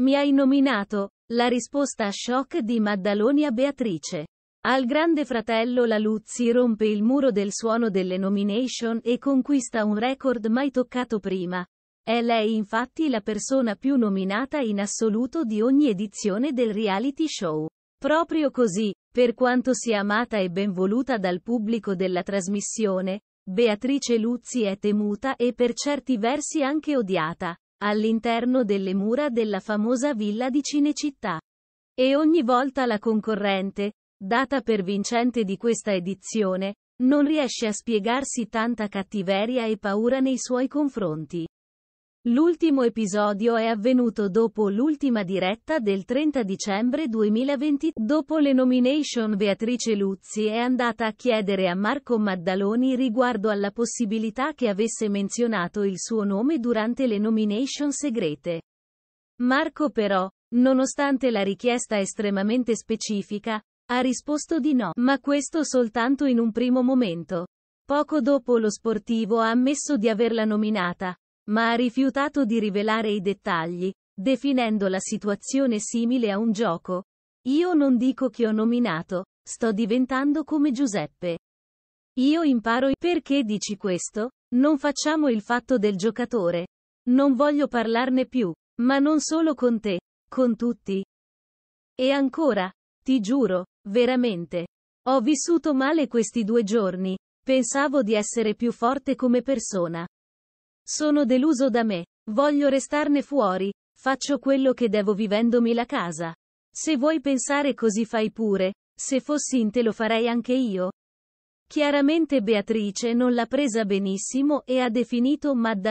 Mi hai nominato. La risposta a shock di Maddalonia Beatrice. Al grande fratello la Luzzi rompe il muro del suono delle nomination e conquista un record mai toccato prima. È lei infatti la persona più nominata in assoluto di ogni edizione del reality show. Proprio così, per quanto sia amata e ben voluta dal pubblico della trasmissione, Beatrice Luzzi è temuta e per certi versi anche odiata all'interno delle mura della famosa villa di Cinecittà. E ogni volta la concorrente, data per vincente di questa edizione, non riesce a spiegarsi tanta cattiveria e paura nei suoi confronti. L'ultimo episodio è avvenuto dopo l'ultima diretta del 30 dicembre 2020. Dopo le nomination Beatrice Luzzi è andata a chiedere a Marco Maddaloni riguardo alla possibilità che avesse menzionato il suo nome durante le nomination segrete. Marco però, nonostante la richiesta estremamente specifica, ha risposto di no, ma questo soltanto in un primo momento. Poco dopo lo sportivo ha ammesso di averla nominata, ma ha rifiutato di rivelare i dettagli, definendo la situazione simile a un gioco. Io non dico che ho nominato, sto diventando come Giuseppe. Io imparo perché dici questo? Non facciamo il fatto del giocatore. Non voglio parlarne più, ma non solo con te, con tutti. E ancora, ti giuro, veramente. Ho vissuto male questi due giorni, pensavo di essere più forte come persona. Sono deluso da me. Voglio restarne fuori. Faccio quello che devo vivendomi la casa. Se vuoi pensare così fai pure. Se fossi in te lo farei anche io. Chiaramente Beatrice non l'ha presa benissimo e ha definito Maddalena.